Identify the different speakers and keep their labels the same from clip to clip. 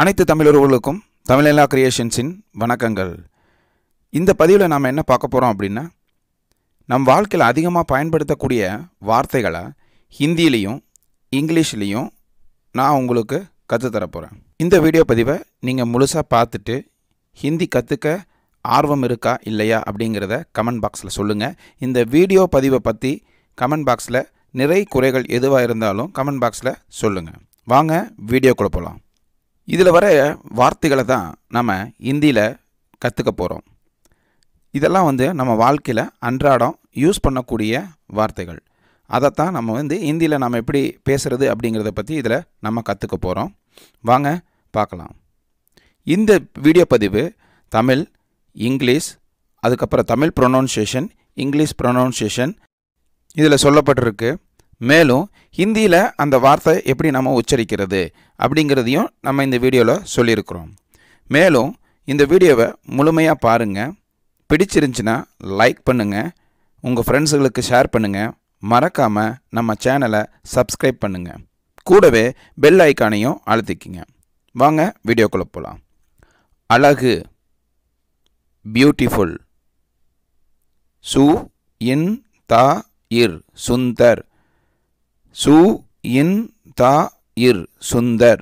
Speaker 1: அனைத்து தமிழர்களுக்கும் தமிழெல்லா கிரியேஷன்ஸின் வணக்கங்கள் இந்த பதிவில் நாம் என்ன பார்க்க போகிறோம் அப்படின்னா நம் வாழ்க்கையில் அதிகமாக பயன்படுத்தக்கூடிய வார்த்தைகளை ஹிந்திலேயும் இங்கிலீஷ்லேயும் நான் உங்களுக்கு கற்றுத்தரப்போகிறேன் இந்த வீடியோ பதிவை நீங்கள் முழுசாக பார்த்துட்டு ஹிந்தி கற்றுக்க ஆர்வம் இருக்கா இல்லையா அப்படிங்கிறத கமெண்ட் பாக்ஸில் சொல்லுங்கள் இந்த வீடியோ பதிவை பற்றி கமெண்ட் பாக்ஸில் நிறை குறைகள் எதுவாக இருந்தாலும் கமெண்ட் பாக்ஸில் சொல்லுங்கள் வாங்க வீடியோக்குள்ளே போகலாம் இதில் வர வார்த்தைகளை தான் நம்ம ஹிந்தியில் கற்றுக்க போகிறோம் இதெல்லாம் வந்து நம்ம வாழ்க்கையில் அன்றாடம் யூஸ் பண்ணக்கூடிய வார்த்தைகள் அதைத்தான் நம்ம வந்து ஹிந்தியில் நம்ம எப்படி பேசுகிறது அப்படிங்கிறத பற்றி இதில் நம்ம கற்றுக்க போகிறோம் வாங்க பார்க்கலாம் இந்த வீடியோ பதிவு தமிழ் இங்கிலீஷ் அதுக்கப்புறம் தமிழ் ப்ரொனவுன்சியேஷன் இங்கிலீஷ் ப்ரொனவுன்சியேஷன் இதில் சொல்லப்பட்டிருக்கு மேலும் ஹிந்தியில் அந்த வார்த்தை எப்படி நம்ம உச்சரிக்கிறது அப்படிங்கிறதையும் நம்ம இந்த வீடியோவில் சொல்லியிருக்கிறோம் மேலும் இந்த வீடியோவை முழுமையாக பாருங்கள் பிடிச்சிருந்துச்சின்னா லைக் பண்ணுங்கள் உங்கள் ஃப்ரெண்ட்ஸுகளுக்கு ஷேர் பண்ணுங்கள் மறக்காமல் நம்ம சேனலை சப்ஸ்கிரைப் பண்ணுங்கள் கூடவே பெல் ஐக்கானையும் அழுத்திக்கிங்க வாங்க வீடியோக்குள்ளே போகலாம் அழகு பியூட்டிஃபுல் சு இன் தா இர் சுந்தர் சு இன் தா இர் சுந்தர்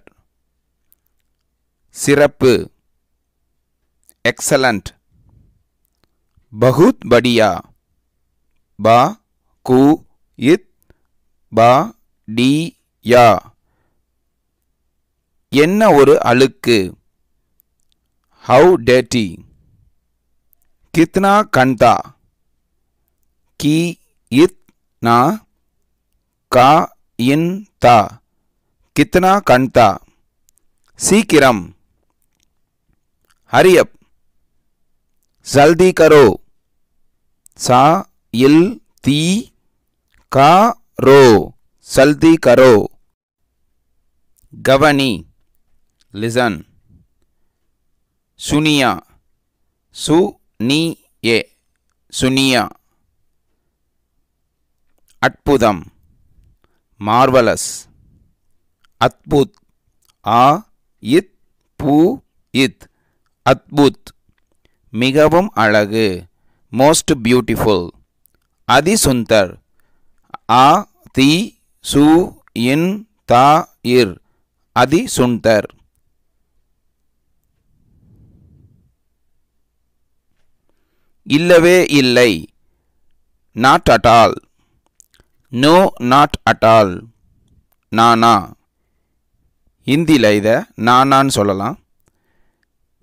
Speaker 1: சிறப்பு எக்ஸலண்ட் பகுத் படியா பா கு இத் பா டி யா என்ன ஒரு அழுக்கு ஹவு டேட்டி கித்னா கண்டா கி இத் நா கா இன் தா கித்னா கண்தா சீக்கிரம் ஹரியப் ஜல்தி கரோ சா இல் தி கா ரோ சல்தி கரோ கவனி லிசன் சுனியா சு நீ ஏ சுனியா அற்புதம் மார்வலஸ் அத்புத் ஆ இத் பூ இத் அத்புத் மிகவும் அழகு மோஸ்ட் பியூட்டிஃபுல் அதிசுந்தர் ஆ தி சு இன் தா இர் அதிசுந்தர் இல்லவே இல்லை not at all no not at all நானா இந்தியில் இதை நானான்னு சொல்லலாம்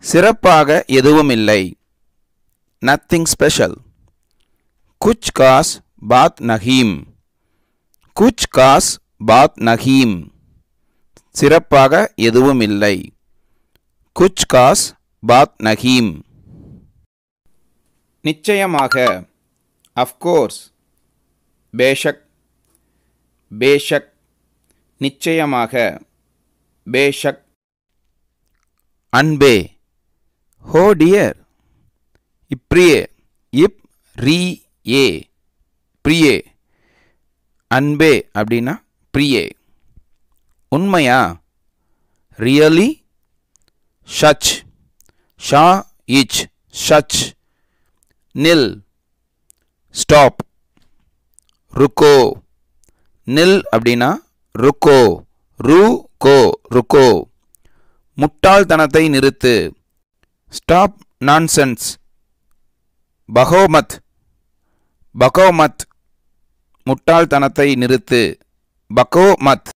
Speaker 1: சிறப்பாக எதுவும் இல்லை நத்திங் ஸ்பெஷல் குச் காஸ் பாத் நஹீம் குச் காஸ் பாத் நஹீம் சிறப்பாக எதுவும் இல்லை குச் காஸ் பாத் நஹீம் நிச்சயமாக அஃப்கோர்ஸ் பேஷக் பேஷக் நிச்சயமாக பேஷக் அன்பே ஹோ டியர் இப்ரியே இப் ரீ ஏ பிரியே அன்பே அப்படின்னா பிரியே உண்மையா ரியலி ஷச் ஷா இச் ஷச் நில் ஸ்டாப் रुको நில் அப்படின்னா ருக்கோ ரு கோ ருக்கோ முட்டாள்தனத்தை நிறுத்து ஸ்டாப் நான்சென்ஸ் பகோமத் பகோமத் முட்டாள்தனத்தை நிறுத்து பகோமத்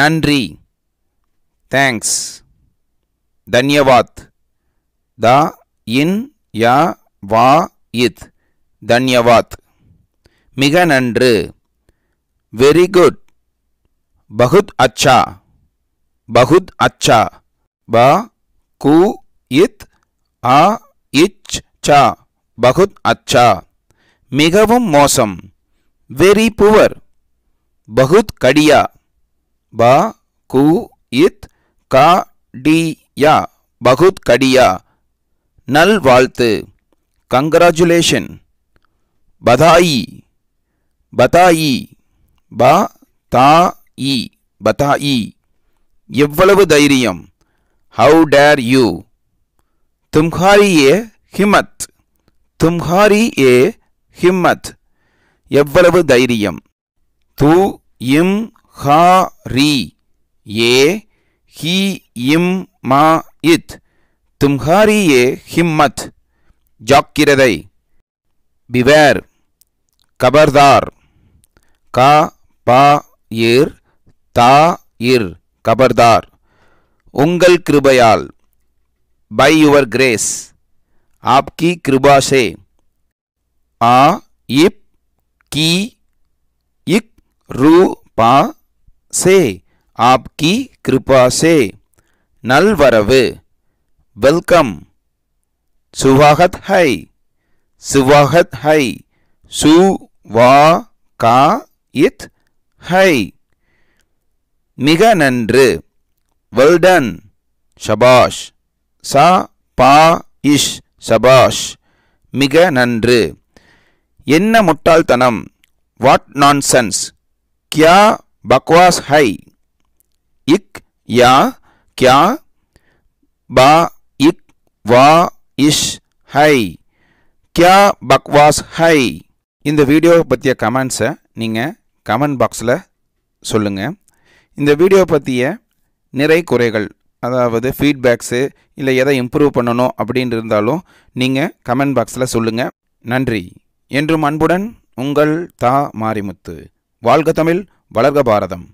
Speaker 1: நன்றி தேங்க்ஸ் தன்யவாத் த இன் யா வா இத் தன்யவாத் மிக நன்று वेरी गुड बहुत अच्छा बहुत अच्छा ब कु इत आ इच चा बहुत अच्छा मिघवम मौसम वेरी पुअर बहुत कड़िया ब कु इत का डी या बहुत कड़िया नल वाल्त कंग्रेचुलेशन बधाई बताई, ப தா இ பதா இ எவ்வளவு தைரியம் ஹவு டேர் யூ தும்ஹாரி ஏ ஹிமத் தும்ஹாரி ஏ ஹிம்மத் எவ்வளவு தைரியம் து இம் ஹா ரி ஏ ஹி இம் மா இத் தும்ஹாரி ஏ ஹிம்மத் ஜாக்கிரதை பிவேர் கபர்தார் கா பா ஏர் தா இர் கபர்தார் உங்கள் கிருபையால் பை யுவர் கிரேஸ் आपकी कृपा से आ इप की इक रू पा से आपकी कृपा से नलवरव वेलकम सुवाहत है सुवाहत है सु वा का ஹை மிக நன்று வெல்டன் ஷபாஷ் சா பா இஷ் ஷபாஷ் மிக நன்று என்ன முட்டாள்தனம் வாட் சென்ஸ் கியா பக்வாஸ் ஹை இக் யா கியா பா இக் வா இஷ் ஹை கியா பக்வாஸ் ஹை இந்த வீடியோவை பற்றிய கமெண்ட்ஸை நீங்கள் கமெண்ட் பாக்ஸில் சொல்லுங்கள் இந்த வீடியோ பற்றிய நிறை குறைகள் அதாவது ஃபீட்பேக்ஸு இல்லை எதை இம்ப்ரூவ் பண்ணணும் அப்படின்னு இருந்தாலும் நீங்கள் கமெண்ட் பாக்ஸில் சொல்லுங்கள் நன்றி என்றும் அன்புடன் உங்கள் தா மாரிமுத்து வாழ்க தமிழ் வளர்க பாரதம்